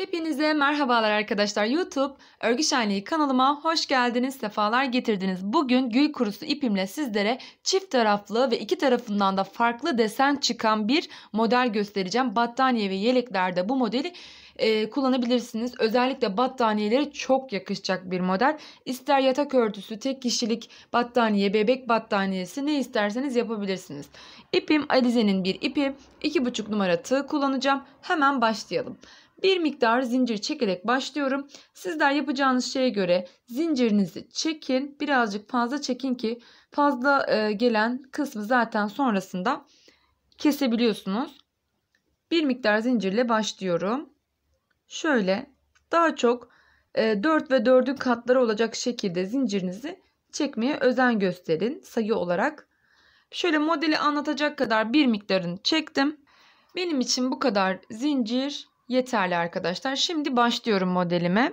Hepinize merhabalar arkadaşlar. YouTube Örgü Şenliği kanalıma hoş geldiniz, sefalar getirdiniz. Bugün gül kurusu ipimle sizlere çift taraflı ve iki tarafından da farklı desen çıkan bir model göstereceğim. Battaniye ve yeleklerde bu modeli e, kullanabilirsiniz. Özellikle battaniyelere çok yakışacak bir model. İster yatak örtüsü, tek kişilik battaniye, bebek battaniyesi ne isterseniz yapabilirsiniz. İpim Alize'nin bir ipi. 2,5 numara tığ kullanacağım. Hemen başlayalım. Bir miktar zincir çekerek başlıyorum. Sizler yapacağınız şeye göre zincirinizi çekin. Birazcık fazla çekin ki fazla e, gelen kısmı zaten sonrasında kesebiliyorsunuz. Bir miktar zincirle başlıyorum. Şöyle daha çok e, 4 ve 4'ün katları olacak şekilde zincirinizi çekmeye özen gösterin sayı olarak. Şöyle modeli anlatacak kadar bir miktarını çektim. Benim için bu kadar zincir yeterli arkadaşlar. Şimdi başlıyorum modelime.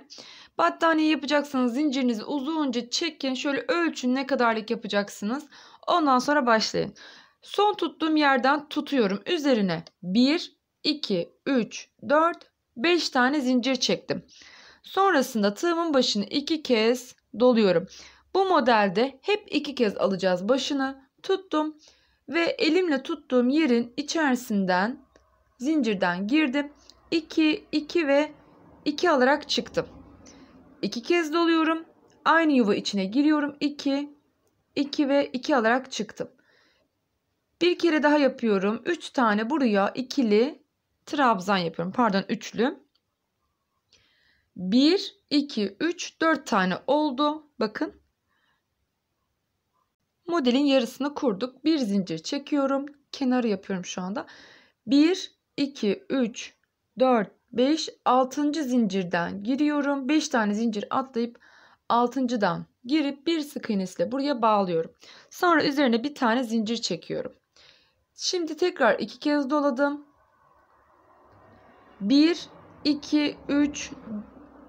Battaniye yapacaksınız. Zincirinizi uzunca çekin. Şöyle ölçün ne kadarlık yapacaksınız. Ondan sonra başlayın. Son tuttuğum yerden tutuyorum. Üzerine 1, 2, 3, 4, 5 tane zincir çektim. Sonrasında tığımın başını 2 kez doluyorum. Bu modelde hep 2 kez alacağız başını. Tuttum ve elimle tuttuğum yerin içerisinden zincirden girdim. 2, 2 ve 2 alarak çıktım. 2 kez doluyorum. Aynı yuva içine giriyorum. 2, 2 ve 2 alarak çıktım. Bir kere daha yapıyorum. 3 tane buraya ikili trabzan yapıyorum. Pardon üçlü. 1, 2, 3, 4 tane oldu. Bakın. Modelin yarısını kurduk. Bir zincir çekiyorum. Kenarı yapıyorum şu anda. 1, 2, 3, 4, 5, 6. zincirden giriyorum. 5 tane zincir atlayıp 6.dan girip bir sık iğnesiyle buraya bağlıyorum. Sonra üzerine bir tane zincir çekiyorum. Şimdi tekrar iki kez doladım. 1 2 3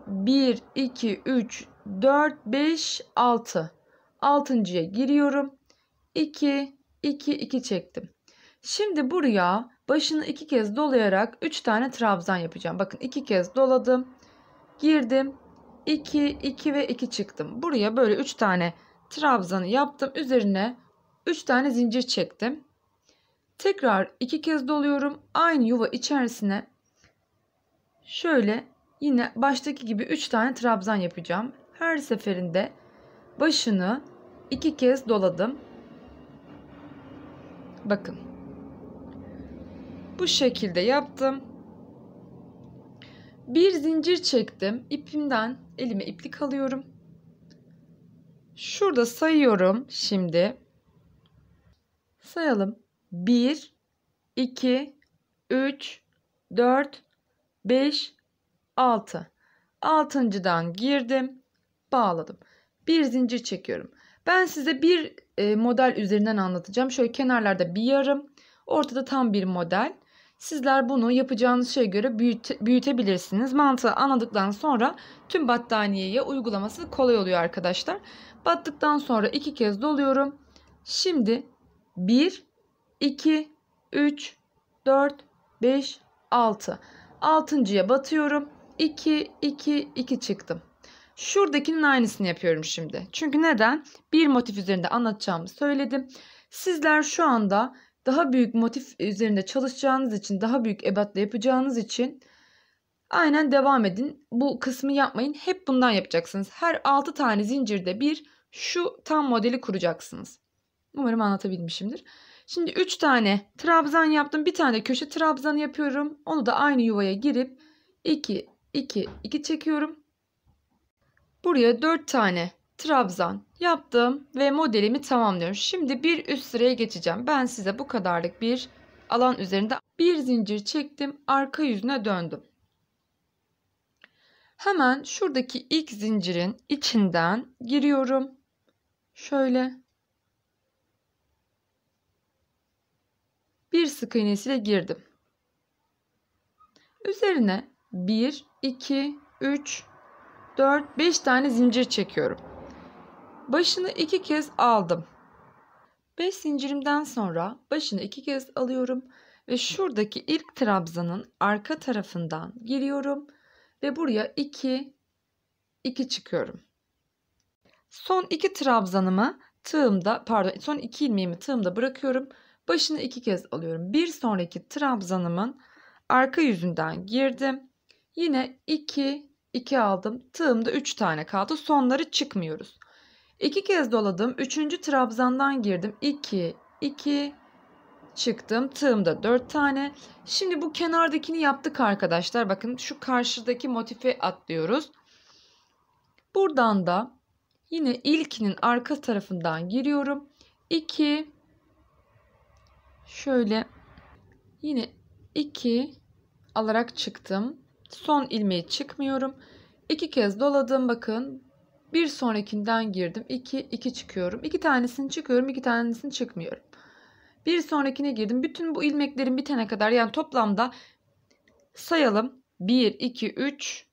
1 2 3 4 5 6 Altıncıya giriyorum. 2 2 2 çektim. Şimdi buraya Başını iki kez dolayarak üç tane trabzan yapacağım. Bakın iki kez doladım. Girdim. 2, 2 ve 2 çıktım. Buraya böyle 3 tane trabzanı yaptım. Üzerine 3 tane zincir çektim. Tekrar 2 kez doluyorum. Aynı yuva içerisine şöyle yine baştaki gibi 3 tane trabzan yapacağım. Her seferinde başını 2 kez doladım. Bakın bu şekilde yaptım. Bir zincir çektim. İpimden elime iplik alıyorum. Şurada sayıyorum şimdi. Sayalım. 1 2 3 4 5 6. Altıncıdan girdim, bağladım. Bir zincir çekiyorum. Ben size bir e, model üzerinden anlatacağım. Şöyle kenarlarda bir yarım, ortada tam bir model. Sizler bunu yapacağınız şeye göre büyüte, büyütebilirsiniz. Mantığı anladıktan sonra tüm battaniyeye uygulaması kolay oluyor arkadaşlar. Battıktan sonra iki kez doluyorum. Şimdi 1, 2, 3, 4, 5, 6. Altıncıya batıyorum. 2, 2, 2 çıktım. Şuradakinin aynısını yapıyorum şimdi. Çünkü neden? Bir motif üzerinde anlatacağımı söyledim. Sizler şu anda daha büyük motif üzerinde çalışacağınız için, daha büyük ebatla yapacağınız için aynen devam edin. Bu kısmı yapmayın. Hep bundan yapacaksınız. Her 6 tane zincirde bir şu tam modeli kuracaksınız. Umarım anlatabilmişimdir. Şimdi 3 tane trabzan yaptım. Bir tane de köşe trabzanı yapıyorum. Onu da aynı yuvaya girip 2 2 2 çekiyorum. Buraya 4 tane trabzan Yaptım ve modelimi tamamlıyorum. Şimdi bir üst sıraya geçeceğim. Ben size bu kadarlık bir alan üzerinde bir zincir çektim. Arka yüzüne döndüm. Hemen şuradaki ilk zincirin içinden giriyorum. Şöyle. Bir sık iğnesiyle girdim. Üzerine 1, 2, 3, 4, 5 tane zincir çekiyorum. Başını iki kez aldım. 5 zincirimden sonra başını iki kez alıyorum ve şuradaki ilk trabzanın arka tarafından giriyorum ve buraya 2 2 çıkıyorum. Son iki trabzanımı tığımda pardon son iki ilmeğimi tığımda bırakıyorum. Başını iki kez alıyorum. Bir sonraki trabzanımın arka yüzünden girdim. Yine 2 2 aldım. Tığımda 3 tane kaldı. Sonları çıkmıyoruz. İki kez doladım. Üçüncü trabzandan girdim. 2, iki çıktım. Tığımda dört tane. Şimdi bu kenardakini yaptık arkadaşlar. Bakın şu karşıdaki motifi atlıyoruz. Buradan da yine ilkinin arka tarafından giriyorum. 2 şöyle yine iki alarak çıktım. Son ilmeği çıkmıyorum. İki kez doladım. Bakın bir sonrakinden girdim. 2, 2 çıkıyorum. 2 tanesini çıkıyorum. 2 tanesini çıkmıyorum. Bir sonrakine girdim. Bütün bu ilmeklerin bitene kadar yani toplamda sayalım. 1, 2, 3,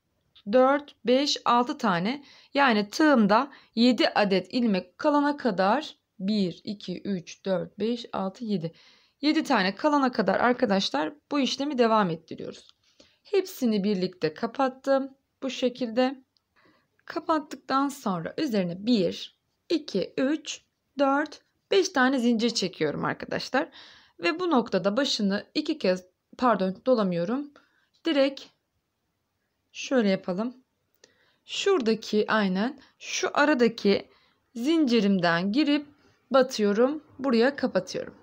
4, 5, 6 tane. Yani tığımda 7 adet ilmek kalana kadar 1, 2, 3, 4, 5, 6, 7. 7 tane kalana kadar arkadaşlar bu işlemi devam ettiriyoruz. Hepsini birlikte kapattım. Bu şekilde. Kapattıktan sonra üzerine 1, 2, 3, 4, 5 tane zincir çekiyorum arkadaşlar. Ve bu noktada başını iki kez pardon dolamıyorum. Direkt şöyle yapalım. Şuradaki aynen şu aradaki zincirimden girip batıyorum. Buraya kapatıyorum.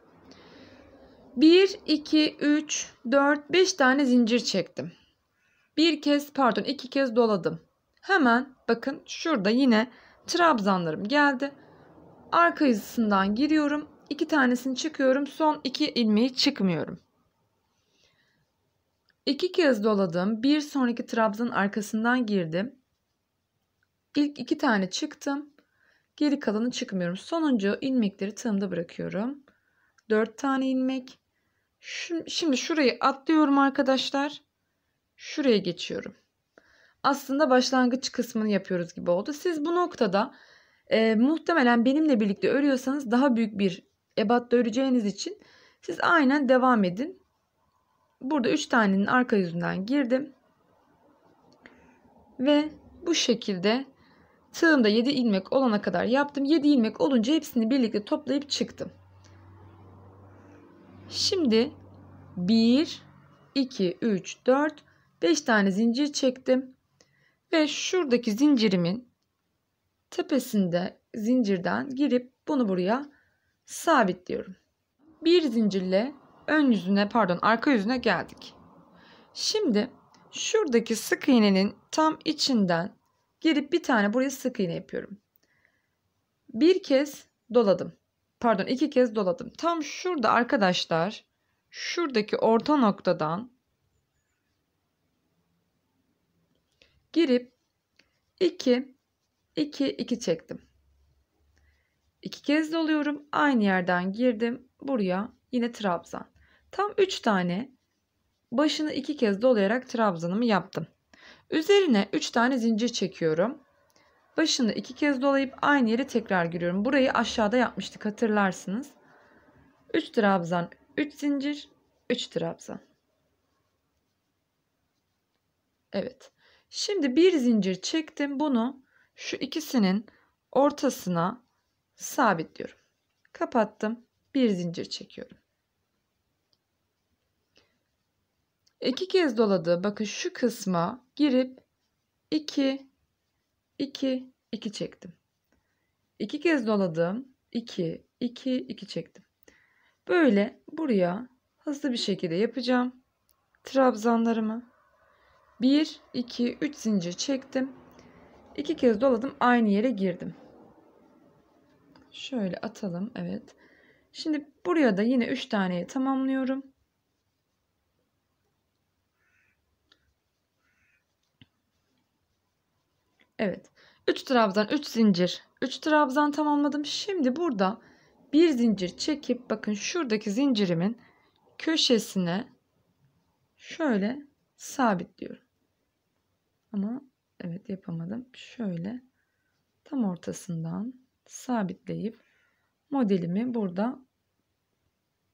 1, 2, 3, 4, 5 tane zincir çektim. Bir kez pardon iki kez doladım. Hemen bakın şurada yine trabzanlarım geldi. Arka yüzünden giriyorum. iki tanesini çıkıyorum. Son iki ilmeği çıkmıyorum. İki kez doladım. Bir sonraki trabzan arkasından girdim. İlk iki tane çıktım. Geri kalanı çıkmıyorum. Sonuncu ilmekleri tığımda bırakıyorum. Dört tane ilmek. Şimdi şurayı atlıyorum arkadaşlar. Şuraya geçiyorum aslında başlangıç kısmını yapıyoruz gibi oldu. Siz bu noktada e, muhtemelen benimle birlikte örüyorsanız daha büyük bir ebatta öreceğiniz için siz aynen devam edin. Burada 3 tanenin arka yüzünden girdim. Ve bu şekilde tığımda 7 ilmek olana kadar yaptım. 7 ilmek olunca hepsini birlikte toplayıp çıktım. Şimdi 1, 2, 3, 4, 5 tane zincir çektim. Ve şuradaki zincirimin tepesinde zincirden girip bunu buraya sabitliyorum. Bir zincirle ön yüzüne pardon arka yüzüne geldik. Şimdi şuradaki sık iğnenin tam içinden girip bir tane buraya sık iğne yapıyorum. Bir kez doladım. Pardon iki kez doladım. Tam şurada arkadaşlar şuradaki orta noktadan girip 2 2 2 çektim. İki kez doluyorum. Aynı yerden girdim. Buraya yine trabzan. Tam 3 tane başını iki kez dolayarak trabzanımı yaptım. Üzerine 3 tane zincir çekiyorum. Başını iki kez dolayıp aynı yere tekrar giriyorum. Burayı aşağıda yapmıştık hatırlarsınız. 3 trabzan, 3 zincir, 3 trabzan. Evet. Şimdi bir zincir çektim. Bunu şu ikisinin ortasına sabitliyorum. Kapattım. Bir zincir çekiyorum. İki kez doladı. Bakın şu kısma girip 2 2 2 çektim. İki kez doladım. 2 2 2 çektim. Böyle buraya hızlı bir şekilde yapacağım. Trabzanlarımı 1, 2, 3 zincir çektim. iki kez doladım. Aynı yere girdim. Şöyle atalım. Evet. Şimdi buraya da yine üç taneyi tamamlıyorum. Evet. 3 trabzan 3 zincir. 3 trabzan tamamladım. Şimdi burada bir zincir çekip bakın şuradaki zincirimin köşesine şöyle sabitliyorum hareket yapamadım. Şöyle tam ortasından sabitleyip modelimi burada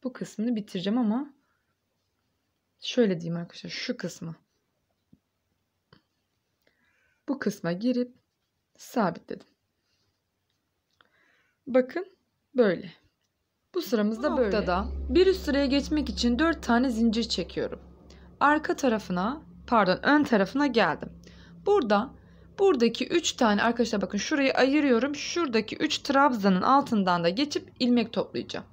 bu kısmını bitireceğim ama şöyle diyeyim arkadaşlar şu kısmı bu kısma girip sabitledim. Bakın böyle. Bu sıramızda bu böyle. bir üst sıraya geçmek için 4 tane zincir çekiyorum. Arka tarafına pardon ön tarafına geldim. Burada Buradaki 3 tane arkadaşlar bakın şurayı ayırıyorum. Şuradaki 3 trabzanın altından da geçip ilmek toplayacağım.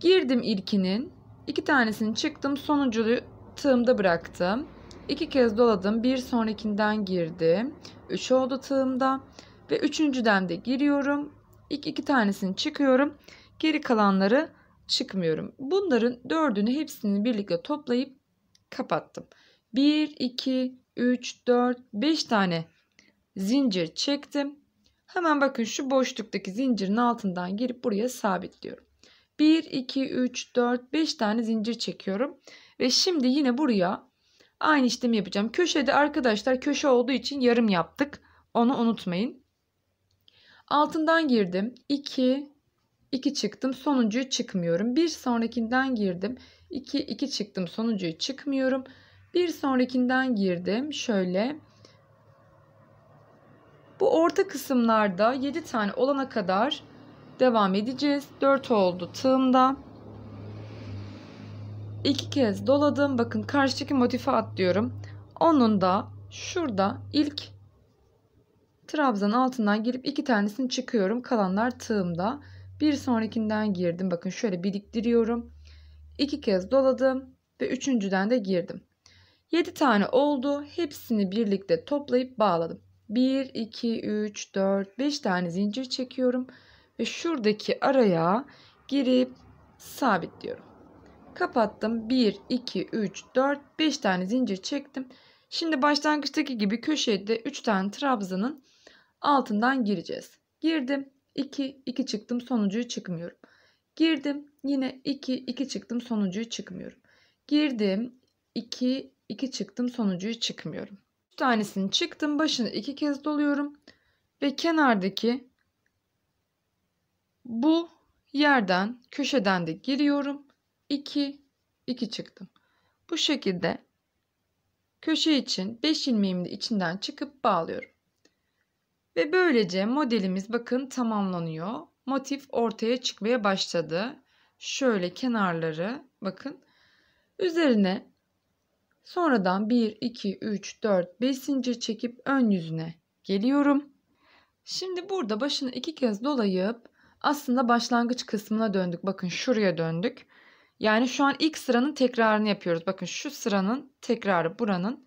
Girdim ilkinin. 2 tanesini çıktım. Sonuncuyu tığımda bıraktım. 2 kez doladım. Bir sonrakinden girdim. 3 oldu tığımda. Ve üçüncüden de giriyorum. İlk iki tanesini çıkıyorum. Geri kalanları çıkmıyorum. Bunların dördünü hepsini birlikte toplayıp kapattım. 1, 2, 3, 4, 5 tane zincir çektim. Hemen bakın şu boşluktaki zincirin altından girip buraya sabitliyorum. 1, 2, 3, 4, 5 tane zincir çekiyorum. Ve şimdi yine buraya aynı işlemi yapacağım. Köşede arkadaşlar köşe olduğu için yarım yaptık. Onu unutmayın. Altından girdim. 2, 2 çıktım. Sonuncuyu çıkmıyorum. Bir sonrakinden girdim. 2, 2 çıktım. Sonuncuyu çıkmıyorum. Bir sonrakinden girdim. Şöyle. Bu orta kısımlarda 7 tane olana kadar devam edeceğiz. 4 oldu tığımda. 2 kez doladım. Bakın karşıdaki motifi atlıyorum. Onun da şurada ilk trabzan altından girip iki tanesini çıkıyorum. Kalanlar tığımda. Bir sonrakinden girdim. Bakın şöyle biriktiriyorum. 2 kez doladım ve üçüncüden de girdim. 7 tane oldu. Hepsini birlikte toplayıp bağladım. 1, 2, 3, 4, 5 tane zincir çekiyorum. Ve şuradaki araya girip sabitliyorum. Kapattım. 1, 2, 3, 4, 5 tane zincir çektim. Şimdi başlangıçtaki gibi köşede de 3 tane trabzanın altından gireceğiz. Girdim. 2, 2 çıktım. Sonuncuyu çıkmıyorum. Girdim. Yine 2, 2 çıktım. Sonuncuyu çıkmıyorum. Girdim. 2, 2 çıktım sonuncuyu çıkmıyorum. 3 tanesini çıktım başını 2 kez doluyorum ve kenardaki bu yerden köşeden de giriyorum. 2 2 çıktım. Bu şekilde köşe için 5 ilmeğimi içinden çıkıp bağlıyorum. Ve böylece modelimiz bakın tamamlanıyor. Motif ortaya çıkmaya başladı. Şöyle kenarları bakın. Üzerine Sonradan 1, 2, 3, 4, 5 zincir çekip ön yüzüne geliyorum. Şimdi burada başını iki kez dolayıp aslında başlangıç kısmına döndük. Bakın şuraya döndük. Yani şu an ilk sıranın tekrarını yapıyoruz. Bakın şu sıranın tekrarı buranın.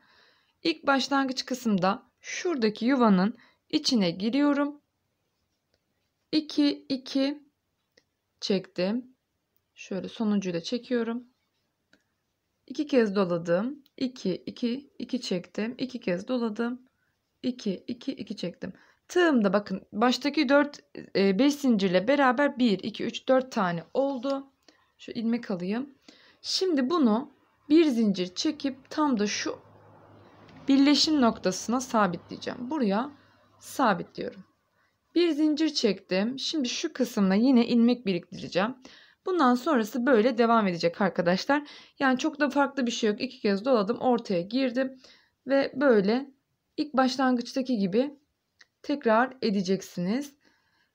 İlk başlangıç kısımda şuradaki yuvanın içine giriyorum. 2 2 çektim. Şöyle sonuncuyu da çekiyorum. İki kez doladım. 2, 2, 2 çektim. 2 kez doladım. 2, 2, 2 çektim. Tığımda bakın baştaki 4, 5 e, zincirle beraber 1, 2, 3, 4 tane oldu. Şu ilmek alayım. Şimdi bunu bir zincir çekip tam da şu birleşim noktasına sabitleyeceğim. Buraya sabitliyorum. Bir zincir çektim. Şimdi şu kısımda yine ilmek biriktireceğim. Bundan sonrası böyle devam edecek arkadaşlar. Yani çok da farklı bir şey yok. İki kez doladım ortaya girdim ve böyle ilk başlangıçtaki gibi tekrar edeceksiniz.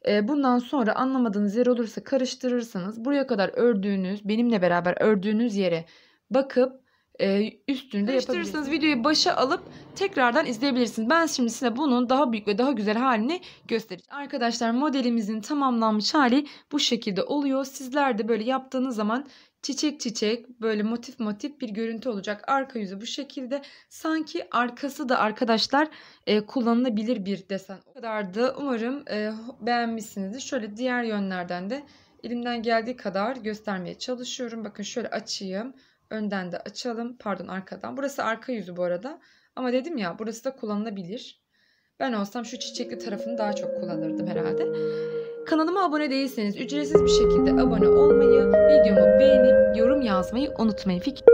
Ee, bundan sonra anlamadığınız yer olursa karıştırırsanız buraya kadar ördüğünüz benimle beraber ördüğünüz yere bakıp e, üstünde yapabilirsiniz. Videoyu başa alıp tekrardan izleyebilirsiniz. Ben şimdi size bunun daha büyük ve daha güzel halini göstereceğim. Arkadaşlar modelimizin tamamlanmış hali bu şekilde oluyor. Sizler de böyle yaptığınız zaman çiçek çiçek böyle motif motif bir görüntü olacak. Arka yüzü bu şekilde. Sanki arkası da arkadaşlar e, kullanılabilir bir desen. O kadardı. Umarım e, beğenmişsinizdir. Şöyle diğer yönlerden de elimden geldiği kadar göstermeye çalışıyorum. Bakın şöyle açayım önden de açalım. Pardon arkadan. Burası arka yüzü bu arada. Ama dedim ya burası da kullanılabilir. Ben olsam şu çiçekli tarafını daha çok kullanırdım herhalde. Kanalıma abone değilseniz ücretsiz bir şekilde abone olmayı, videomu beğenip yorum yazmayı unutmayın. Fikir...